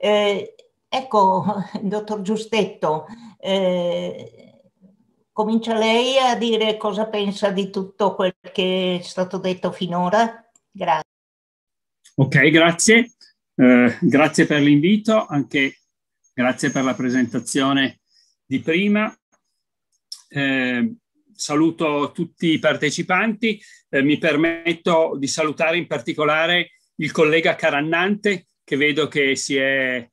Eh, ecco, dottor Giustetto, eh, comincia lei a dire cosa pensa di tutto quel che è stato detto finora. Grazie. Ok, grazie. Eh, grazie per l'invito, anche grazie per la presentazione di prima. Eh, saluto tutti i partecipanti. Eh, mi permetto di salutare in particolare il collega Carannante che vedo che si è,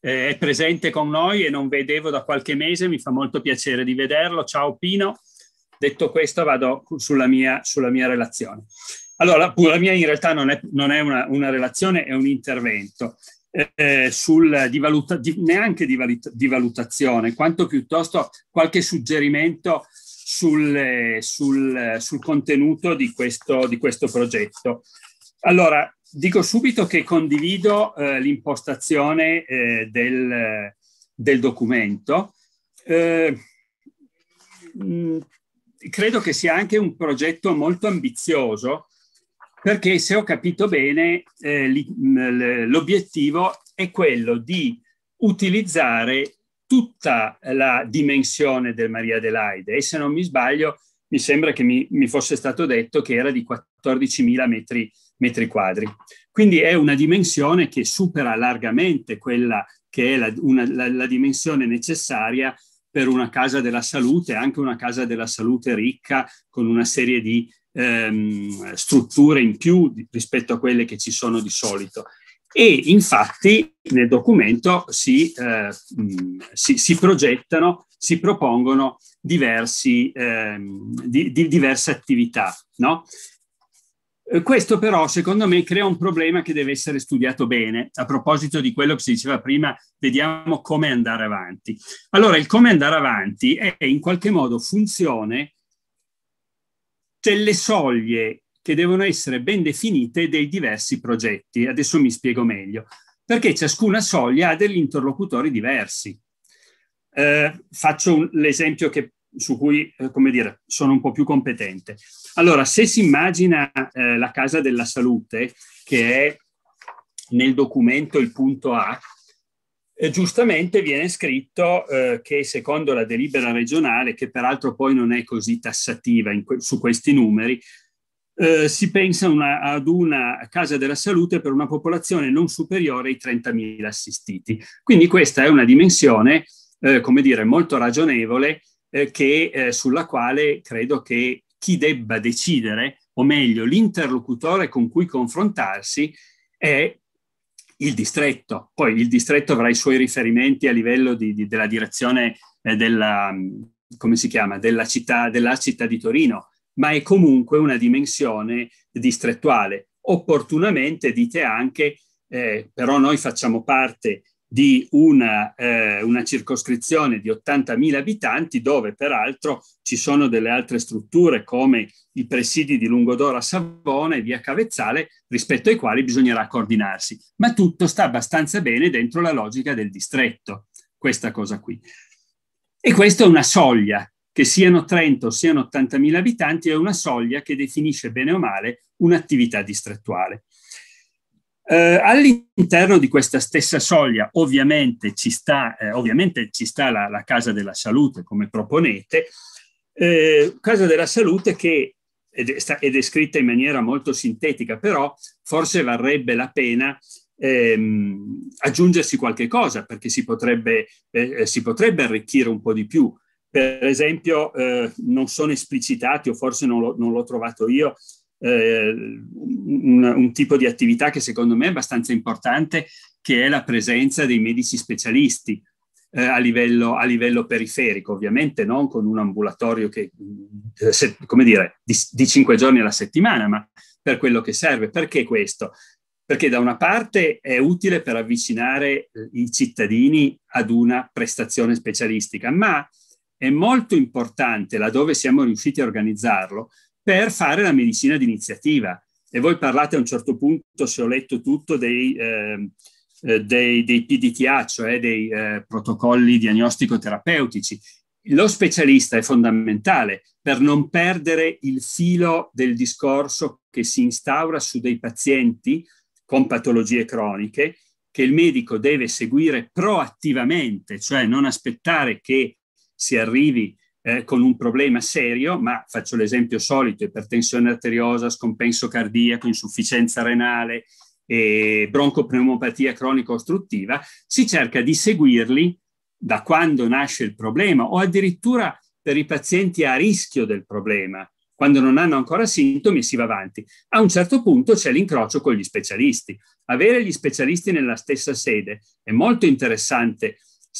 eh, è presente con noi e non vedevo da qualche mese, mi fa molto piacere di vederlo. Ciao Pino. Detto questo vado sulla mia, sulla mia relazione. Allora, la mia in realtà non è, non è una, una, relazione, è un intervento eh, sul, di valuta, di, neanche di, valuta, di, valutazione, quanto piuttosto qualche suggerimento sul, eh, sul, eh, sul contenuto di questo, di questo progetto. Allora, dico subito che condivido eh, l'impostazione eh, del, del, documento. Eh, mm, credo che sia anche un progetto molto ambizioso perché se ho capito bene eh, mm, l'obiettivo è quello di utilizzare tutta la dimensione del Maria Adelaide e se non mi sbaglio mi sembra che mi, mi fosse stato detto che era di 14.000 metri metri quadri. Quindi è una dimensione che supera largamente quella che è la, una, la, la dimensione necessaria per una casa della salute, anche una casa della salute ricca con una serie di ehm, strutture in più di, rispetto a quelle che ci sono di solito. E infatti nel documento si, eh, mm, si, si progettano, si propongono diversi, ehm, di, di diverse attività. No? Eh, questo però, secondo me, crea un problema che deve essere studiato bene. A proposito di quello che si diceva prima, vediamo come andare avanti. Allora, il come andare avanti è in qualche modo funzione delle soglie che devono essere ben definite dei diversi progetti. Adesso mi spiego meglio, perché ciascuna soglia ha degli interlocutori diversi. Eh, faccio un, l'esempio che su cui, eh, come dire, sono un po' più competente. Allora, se si immagina eh, la casa della salute, che è nel documento il punto A, eh, giustamente viene scritto eh, che secondo la delibera regionale, che peraltro poi non è così tassativa que- su questi numeri, eh, si pensa una, ad una casa della salute per una popolazione non superiore ai 30.000 assistiti. Quindi questa è una dimensione, eh, come dire, molto ragionevole eh, che, eh, sulla quale credo che chi debba decidere, o meglio l'interlocutore con cui confrontarsi, è il distretto. Poi il distretto avrà i suoi riferimenti a livello di, di, della direzione eh, della, come si chiama, della città, della città di Torino, ma è comunque una dimensione distrettuale. Opportunamente dite anche, eh, però noi facciamo parte di una, eh, una circoscrizione di 80.000 abitanti dove peraltro ci sono delle altre strutture come i presidi di Lungodora Savona e via Cavezzale rispetto ai quali bisognerà coordinarsi. Ma tutto sta abbastanza bene dentro la logica del distretto, questa cosa qui. E questa è una soglia, che siano 30 o siano 80.000 abitanti, è una soglia che definisce bene o male un'attività distrettuale. Eh, all'interno di questa stessa soglia ovviamente ci sta, eh, ovviamente ci sta la, la, Casa della Salute come proponete, eh, Casa della Salute che è, descritta in maniera molto sintetica, però forse varrebbe la pena ehm, aggiungersi qualche cosa perché si potrebbe, eh, eh, si potrebbe arricchire un po' di più. Per esempio eh, non sono esplicitati o forse non, lo, non l'ho trovato io eh, un, un tipo di attività che secondo me è abbastanza importante, che è la presenza dei medici specialisti. Eh, a livello, a, livello, periferico, ovviamente non con un ambulatorio che, eh, se, come dire, di, di, cinque giorni alla settimana, ma per quello che serve. Perché questo? Perché da una parte è utile per avvicinare eh, i cittadini ad una prestazione specialistica, ma è molto importante, laddove siamo riusciti a organizzarlo, per fare la medicina d'iniziativa. E voi parlate a un certo punto, se ho letto tutto, dei, ehm, eh, dei, dei PDTA, cioè dei eh, protocolli diagnostico-terapeutici. Lo specialista è fondamentale per non perdere il filo del discorso che si instaura su dei pazienti con patologie croniche che il medico deve seguire proattivamente, cioè non aspettare che si arrivi eh, con un problema serio, ma faccio l'esempio solito, ipertensione arteriosa, scompenso cardiaco, insufficienza renale, eh, broncopneumopatia cronico-ostruttiva, si cerca di seguirli da quando nasce il problema o addirittura per i pazienti a rischio del problema. Quando non hanno ancora sintomi si va avanti. A un certo punto c'è l'incrocio con gli specialisti. Avere gli specialisti nella stessa sede è molto interessante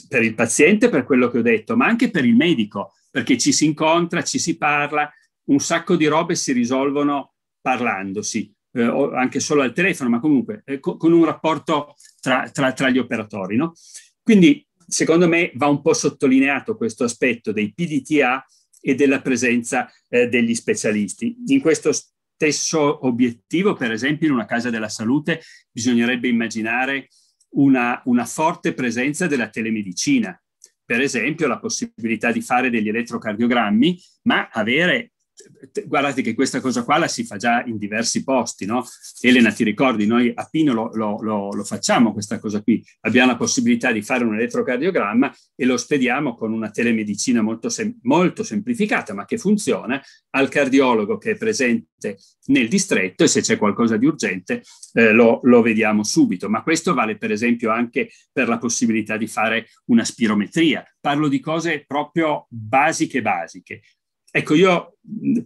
per il paziente, per quello che ho detto, ma anche per il medico, perché ci si incontra, ci si parla, un sacco di robe si risolvono parlandosi, eh, anche solo al telefono, ma comunque eh, co- con un rapporto tra, tra, tra gli operatori. No? Quindi, secondo me, va un po' sottolineato questo aspetto dei PDTA e della presenza eh, degli specialisti. In questo stesso obiettivo, per esempio, in una casa della salute bisognerebbe immaginare una, una forte presenza della telemedicina, per esempio la possibilità di fare degli elettrocardiogrammi, ma avere guardate che questa cosa qua la si fa già in diversi posti, no? Elena, ti ricordi, noi a Pino lo, lo, lo, lo, facciamo questa cosa qui, abbiamo la possibilità di fare un elettrocardiogramma e lo spediamo con una telemedicina molto, sem- molto semplificata, ma che funziona, al cardiologo che è presente nel distretto e se c'è qualcosa di urgente eh, lo, lo vediamo subito. Ma questo vale per esempio anche per la possibilità di fare una spirometria. Parlo di cose proprio basiche basiche. Ecco, io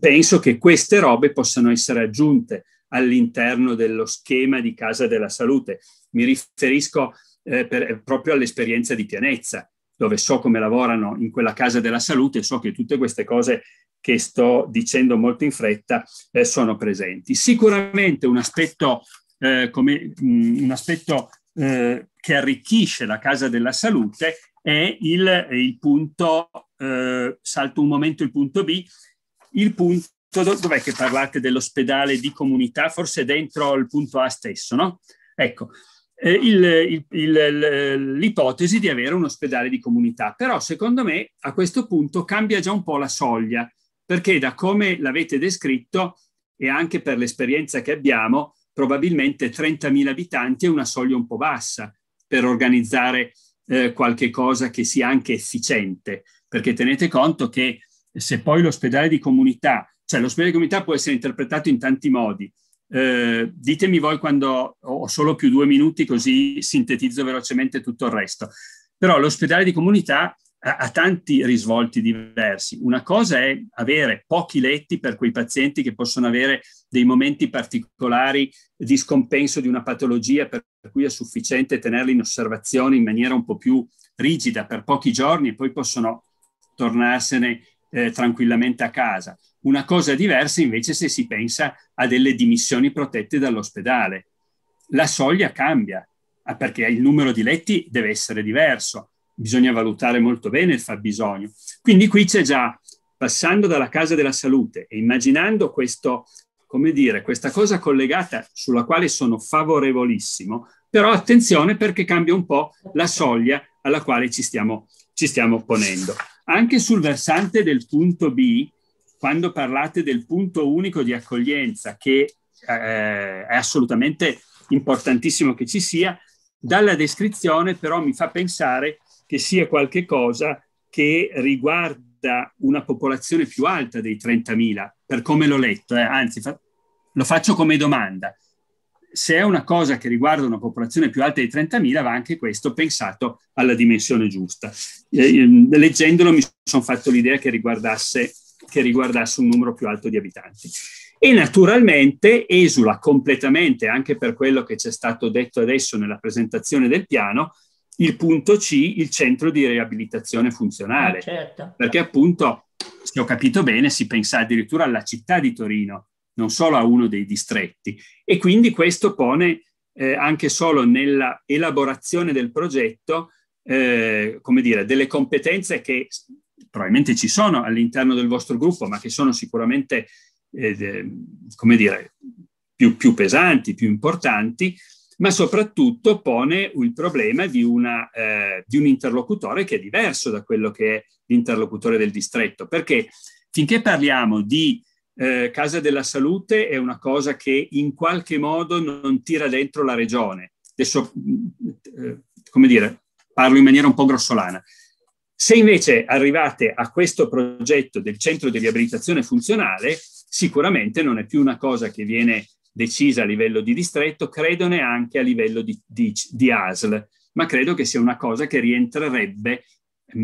penso che queste robe possano essere aggiunte all'interno dello schema di casa della salute. Mi riferisco eh, per, eh, proprio all'esperienza di Pianezza, dove so come lavorano in quella casa della salute, e so che tutte queste cose che sto dicendo molto in fretta eh, sono presenti. Sicuramente un aspetto, eh, come, mh, un aspetto eh, che arricchisce la casa della salute è il, il punto eh, salto un momento il punto B, il punto, dov'è che parlate dell'ospedale di comunità? Forse dentro il punto A stesso, no? Ecco, eh, il, il, l'ipotesi di avere un ospedale di comunità, però secondo me a questo punto cambia già un po' la soglia, perché da come l'avete descritto e anche per l'esperienza che abbiamo, probabilmente 30.000 abitanti è una soglia un po' bassa per organizzare eh, qualche cosa che sia anche efficiente perché tenete conto che se poi l'ospedale di comunità, cioè l'ospedale di comunità può essere interpretato in tanti modi. Eh, ditemi voi quando ho solo più due minuti così sintetizzo velocemente tutto il resto. Però l'ospedale di comunità ha, ha tanti risvolti diversi. Una cosa è avere pochi letti per quei pazienti che possono avere dei momenti particolari di scompenso di una patologia per cui è sufficiente tenerli in osservazione in maniera un po' più rigida per pochi giorni e poi possono tornarsene eh, tranquillamente a casa. Una cosa diversa invece se si pensa a delle dimissioni protette dall'ospedale. La soglia cambia ah, perché il numero di letti deve essere diverso, bisogna valutare molto bene il fabbisogno. Quindi qui c'è già, passando dalla casa della salute e immaginando questo, come dire, questa cosa collegata sulla quale sono favorevolissimo, però attenzione perché cambia un po' la soglia alla quale ci stiamo, ci stiamo ponendo. Anche sul versante del punto B, quando parlate del punto unico di accoglienza, che eh, è assolutamente importantissimo che ci sia, dalla descrizione però mi fa pensare che sia qualcosa che riguarda una popolazione più alta dei 30.000, per come l'ho letto, eh. anzi fa- lo faccio come domanda se è una cosa che riguarda una popolazione più alta di 30.000, va anche questo pensato alla dimensione giusta. Eh, ehm, leggendolo mi sono fatto l'idea che riguardasse, che riguardasse un numero più alto di abitanti. E naturalmente esula completamente, anche per quello che ci è stato detto adesso nella presentazione del piano, il punto C, il centro di riabilitazione funzionale. Ah, certo. Perché appunto, se ho capito bene, si pensa addirittura alla città di Torino non solo a uno dei distretti. E quindi questo pone eh, anche solo nella elaborazione del progetto, eh, come dire, delle competenze che probabilmente ci sono all'interno del vostro gruppo, ma che sono sicuramente, eh, come dire, più, più, pesanti, più importanti, ma soprattutto pone il problema di, una, eh, di, un interlocutore che è diverso da quello che è l'interlocutore del distretto, perché finché parliamo di eh, Casa della Salute è una cosa che in qualche modo non tira dentro la regione. Adesso, mm, eh, come dire, parlo in maniera un po' grossolana. Se invece arrivate a questo progetto del centro di riabilitazione funzionale, sicuramente non è più una cosa che viene decisa a livello di distretto, credo neanche a livello di, di, di ASL, ma credo che sia una cosa che rientrerebbe,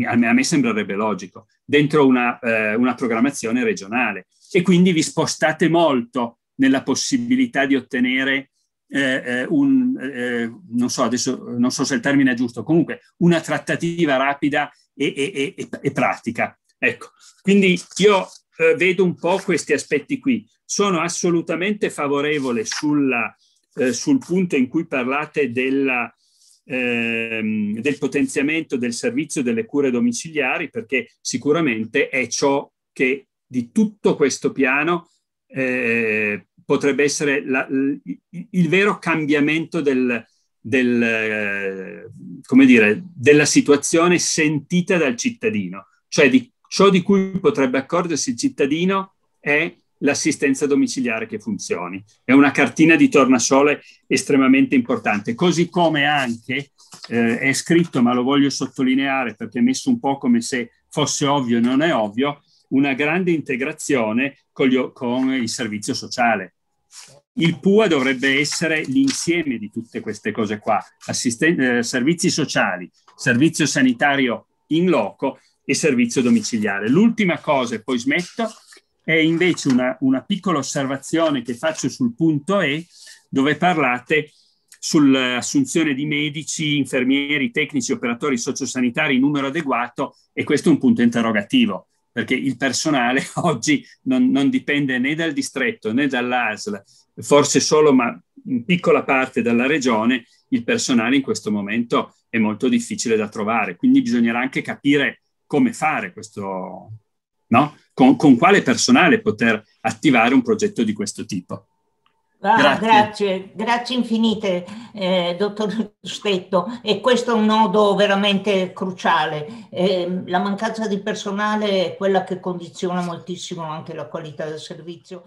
a me, sembrerebbe logico, dentro una, eh, una programmazione regionale e quindi vi spostate molto nella possibilità di ottenere eh, eh, un, eh, non so adesso, non so se il termine è giusto, comunque una trattativa rapida e, e, e, e pratica. Ecco, quindi io eh, vedo un po' questi aspetti qui. Sono assolutamente favorevole sulla, eh, sul punto in cui parlate della, ehm, del potenziamento del servizio delle cure domiciliari, perché sicuramente è ciò che di tutto questo piano eh, potrebbe essere la, il, il, vero cambiamento del, del, eh, dire, della situazione sentita dal cittadino, cioè di, ciò di cui potrebbe accorgersi il cittadino è l'assistenza domiciliare che funzioni. È una cartina di tornasole estremamente importante, così come anche eh, è scritto, ma lo voglio sottolineare perché è messo un po' come se fosse ovvio e non è ovvio, una grande integrazione con, gli, con il servizio sociale. Il PUA dovrebbe essere l'insieme di tutte queste cose qua, Assisten- eh, servizi sociali, servizio sanitario in loco e servizio domiciliare. L'ultima cosa, e poi smetto, è invece una, una piccola osservazione che faccio sul punto E, dove parlate sull'assunzione di medici, infermieri, tecnici, operatori sociosanitari in numero adeguato, e questo è un punto interrogativo perché il personale oggi non, non dipende né dal distretto né dall'ASL, forse solo ma in piccola parte dalla regione, il personale in questo momento è molto difficile da trovare, quindi bisognerà anche capire come fare questo, no? con, con quale personale poter attivare un progetto di questo tipo. Ah, grazie. grazie. grazie, infinite, eh, dottor Stetto. E questo è un nodo veramente cruciale. Eh, la mancanza di personale è quella che condiziona moltissimo anche la qualità del servizio.